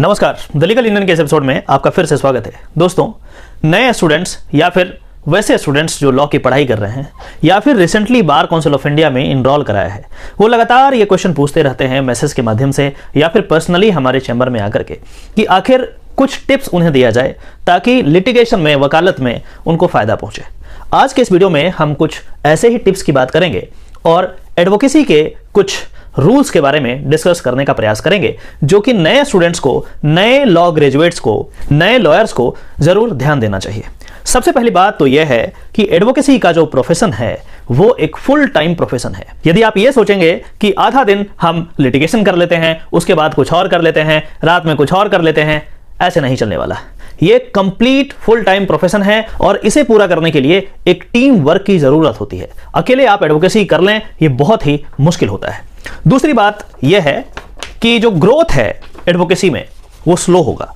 नमस्कार the legal Indian के इस एपिसोड में आपका फिर से स्वागत है दोस्तों नए स्टूडेंट्स या फिर वैसे स्टूडेंट्स जो लॉ की पढ़ाई कर रहे हैं या फिर recently Bar Council of India में इनरोल कराया है वो लगातार ये क्वेश्चन पूछते रहते हैं मैसेज के माध्यम से या फिर पर्सनली हमारे चैम्बर में आकर के कि आखिर कुछ टिप्स उन्हें दिया जाए ताकि लिटिगेशन में वकालत में उनको फ़ायदा पहुंचे आज के इस वीडियो में हम कुछ ऐसे ही टिप्स की बात करेंगे और एडवोकेसी के कुछ रूल्स के बारे में डिस्कस करने का प्रयास करेंगे जो कि नए स्टूडेंट्स को नए लॉ ग्रेजुएट्स को नए लॉयर्स को जरूर ध्यान देना चाहिए सबसे पहली बात तो यह है कि एडवोकेसी का जो प्रोफेशन है वो एक फुल टाइम प्रोफेशन है यदि आप ये सोचेंगे कि आधा दिन हम लिटिगेशन कर लेते हैं उसके बाद कुछ और कर लेते हैं रात में कुछ और कर लेते हैं ऐसे नहीं चलने वाला ये कंप्लीट फुल टाइम प्रोफेशन है और इसे पूरा करने के लिए एक टीम वर्क की जरूरत होती है अकेले आप एडवोकेसी कर लें ये बहुत ही मुश्किल होता है दूसरी बात यह है कि जो ग्रोथ है एडवोकेसी में वो स्लो होगा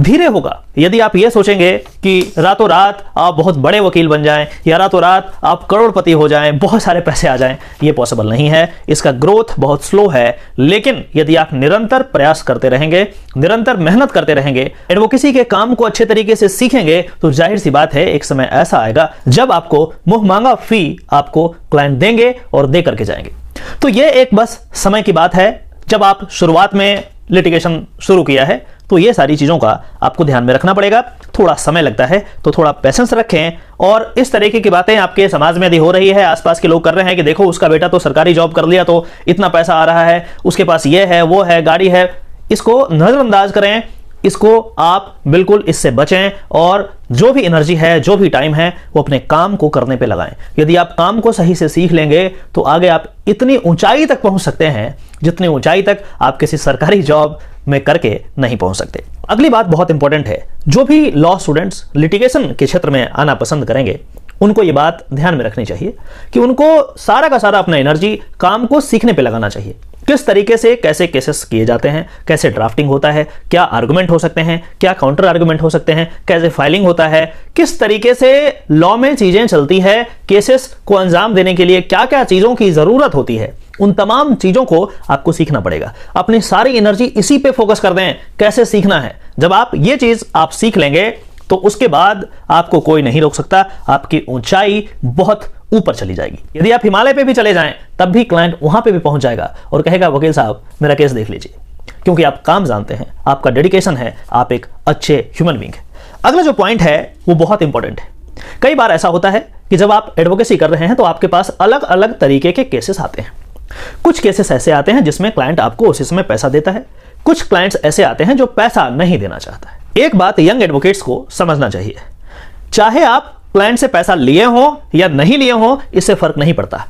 धीरे होगा यदि आप ये सोचेंगे कि रातों रात आप बहुत बड़े वकील बन जाएं या रातों रात आप करोड़पति हो जाएं बहुत सारे पैसे आ जाएं ये पॉसिबल नहीं है इसका ग्रोथ बहुत स्लो है लेकिन यदि आप निरंतर प्रयास करते रहेंगे निरंतर मेहनत करते रहेंगे एडवोकेसी के काम को अच्छे तरीके से सीखेंगे तो जाहिर सी बात है एक समय ऐसा आएगा जब आपको मुंह मांगा फी आपको क्लाइंट देंगे और दे करके जाएंगे तो यह एक बस समय की बात है जब आप शुरुआत में लिटिगेशन शुरू किया है तो ये सारी चीज़ों का आपको ध्यान में रखना पड़ेगा थोड़ा समय लगता है तो थोड़ा पैसेंस रखें और इस तरीके की बातें आपके समाज में यदि हो रही है आसपास के लोग कर रहे हैं कि देखो उसका बेटा तो सरकारी जॉब कर लिया तो इतना पैसा आ रहा है उसके पास ये है वो है गाड़ी है इसको नज़रअंदाज करें इसको आप बिल्कुल इससे बचें और जो भी एनर्जी है जो भी टाइम है वो अपने काम को करने पे लगाएं यदि आप काम को सही से सीख लेंगे तो आगे आप इतनी ऊंचाई तक पहुंच सकते हैं जितनी ऊंचाई तक आप किसी सरकारी जॉब में करके नहीं पहुंच सकते अगली बात बहुत इंपॉर्टेंट है जो भी लॉ स्टूडेंट्स लिटिगेशन के क्षेत्र में आना पसंद करेंगे उनको ये बात ध्यान में रखनी चाहिए कि उनको सारा का सारा अपना एनर्जी काम को सीखने पे लगाना चाहिए किस तरीके से कैसे केसेस किए जाते हैं कैसे ड्राफ्टिंग होता है क्या आर्गुमेंट हो सकते हैं क्या काउंटर आर्गूमेंट हो सकते हैं कैसे फाइलिंग होता है किस तरीके से लॉ में चीज़ें चलती है केसेस को अंजाम देने के लिए क्या क्या चीज़ों की ज़रूरत होती है उन तमाम चीजों को आपको सीखना पड़ेगा अपनी सारी एनर्जी इसी पे फोकस कर दें कैसे सीखना है जब आप ये चीज आप सीख लेंगे तो उसके बाद आपको कोई नहीं रोक सकता आपकी ऊंचाई बहुत ऊपर चली जाएगी यदि आप हिमालय पे भी चले जाएं तब भी क्लाइंट वहां पे भी पहुंच जाएगा और कहेगा वकील साहब मेरा केस देख लीजिए क्योंकि आप काम जानते हैं आपका डेडिकेशन है आप एक अच्छे ह्यूमन बींग अगला जो पॉइंट है वो बहुत इंपॉर्टेंट है कई बार ऐसा होता है कि जब आप एडवोकेसी कर रहे हैं तो आपके पास अलग अलग तरीके के केसेस आते हैं कुछ केसेस ऐसे आते हैं जिसमें क्लाइंट आपको उसी समय पैसा देता है कुछ क्लाइंट्स ऐसे आते हैं जो पैसा नहीं देना चाहता है एक बात यंग एडवोकेट्स को समझना चाहिए चाहे आप क्लाइंट से पैसा लिए हो या नहीं लिए हो इससे फर्क नहीं पड़ता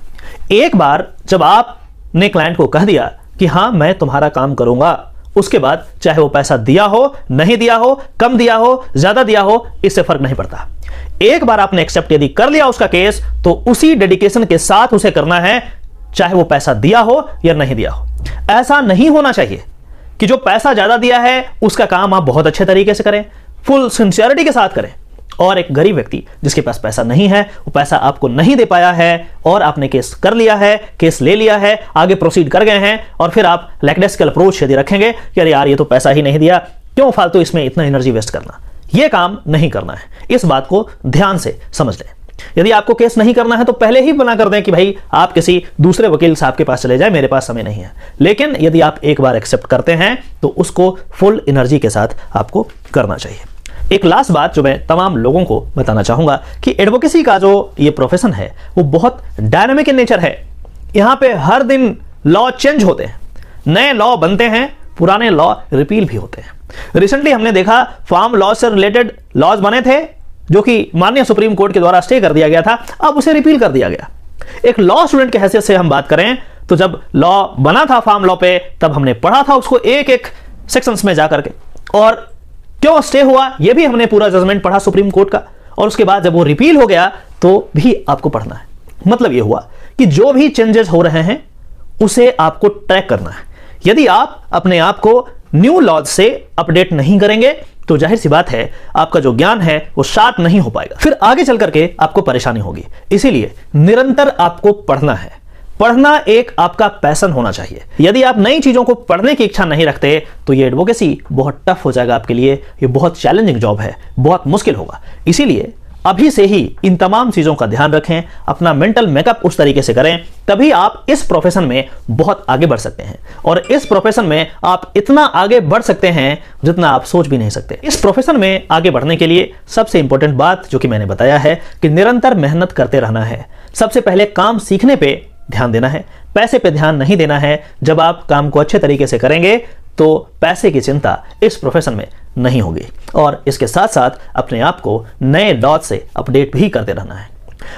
एक बार जब आपने क्लाइंट को कह दिया कि हाँ मैं तुम्हारा काम करूंगा उसके बाद चाहे वो पैसा दिया हो नहीं दिया हो कम दिया हो ज्यादा दिया हो इससे फर्क नहीं पड़ता एक बार आपने एक्सेप्ट यदि कर लिया उसका केस तो उसी डेडिकेशन के साथ उसे करना है चाहे वो पैसा दिया हो या नहीं दिया हो ऐसा नहीं होना चाहिए कि जो पैसा ज्यादा दिया है उसका काम आप बहुत अच्छे तरीके से करें फुल सिंसियरिटी के साथ करें और एक गरीब व्यक्ति जिसके पास पैसा नहीं है वो पैसा आपको नहीं दे पाया है और आपने केस कर लिया है केस ले लिया है आगे प्रोसीड कर गए हैं और फिर आप लैकडेस्कल अप्रोच यदि रखेंगे कि अरे यार ये तो पैसा ही नहीं दिया क्यों फालतू तो इसमें इतना एनर्जी वेस्ट करना ये काम नहीं करना है इस बात को ध्यान से समझ लें यदि आपको केस नहीं करना है तो पहले ही मना कर दें कि भाई आप किसी दूसरे वकील साहब के पास चले जाए मेरे पास समय नहीं है लेकिन यदि आप एक बार एक्सेप्ट करते हैं तो उसको फुल एनर्जी के साथ आपको करना चाहिए एक लास्ट बात जो मैं तमाम लोगों को बताना चाहूंगा कि एडवोकेसी का जो ये प्रोफेशन है वो बहुत डायनामिक इन नेचर है यहां पे हर दिन लॉ चेंज होते हैं नए लॉ बनते हैं पुराने लॉ रिपील भी होते हैं रिसेंटली हमने देखा फार्म लॉ से रिलेटेड लॉज बने थे जो कि माननीय सुप्रीम कोर्ट के द्वारा स्टे कर दिया गया था अब उसे रिपील कर दिया गया एक लॉ स्टूडेंट की हैसियत से हम बात करें तो जब लॉ बना था फार्म लॉ पे तब हमने पढ़ा था उसको एक एक सेक्शंस में जाकर के और क्यों स्टे हुआ यह भी हमने पूरा जजमेंट पढ़ा सुप्रीम कोर्ट का और उसके बाद जब वो रिपील हो गया तो भी आपको पढ़ना है मतलब यह हुआ कि जो भी चेंजेस हो रहे हैं उसे आपको ट्रैक करना है यदि आप अपने आप को न्यू लॉज से अपडेट नहीं करेंगे तो जाहिर सी बात है आपका जो ज्ञान है वो शार्प नहीं हो पाएगा फिर आगे चल करके आपको परेशानी होगी इसीलिए निरंतर आपको पढ़ना है पढ़ना एक आपका पैसन होना चाहिए यदि आप नई चीजों को पढ़ने की इच्छा नहीं रखते तो ये एडवोकेसी बहुत टफ हो जाएगा आपके लिए ये बहुत चैलेंजिंग जॉब है बहुत मुश्किल होगा इसीलिए अभी से ही इन तमाम चीजों का ध्यान रखें अपना मेंटल मेकअप उस तरीके से करें तभी आप इस प्रोफेशन में बहुत आगे बढ़ सकते हैं और इस प्रोफेशन में आप इतना आगे बढ़ सकते हैं जितना आप सोच भी नहीं सकते इस प्रोफेशन में आगे बढ़ने के लिए सबसे इंपॉर्टेंट बात जो कि मैंने बताया है कि निरंतर मेहनत करते रहना है सबसे पहले काम सीखने पर ध्यान देना है पैसे पे ध्यान नहीं देना है जब आप काम को अच्छे तरीके से करेंगे तो पैसे की चिंता इस प्रोफेशन में नहीं होगी और इसके साथ साथ अपने आप को नए डॉट से अपडेट भी करते रहना है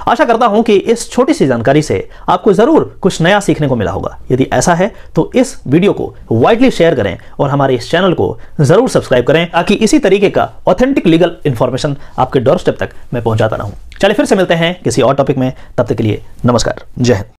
आशा करता हूं कि इस छोटी सी जानकारी से आपको ज़रूर कुछ नया सीखने को मिला होगा यदि ऐसा है तो इस वीडियो को वाइडली शेयर करें और हमारे इस चैनल को ज़रूर सब्सक्राइब करें ताकि इसी तरीके का ऑथेंटिक लीगल इंफॉर्मेशन आपके डोर स्टेप तक मैं पहुंचाता रहूं चलिए फिर से मिलते हैं किसी और टॉपिक में तब तक के लिए नमस्कार जय हिंद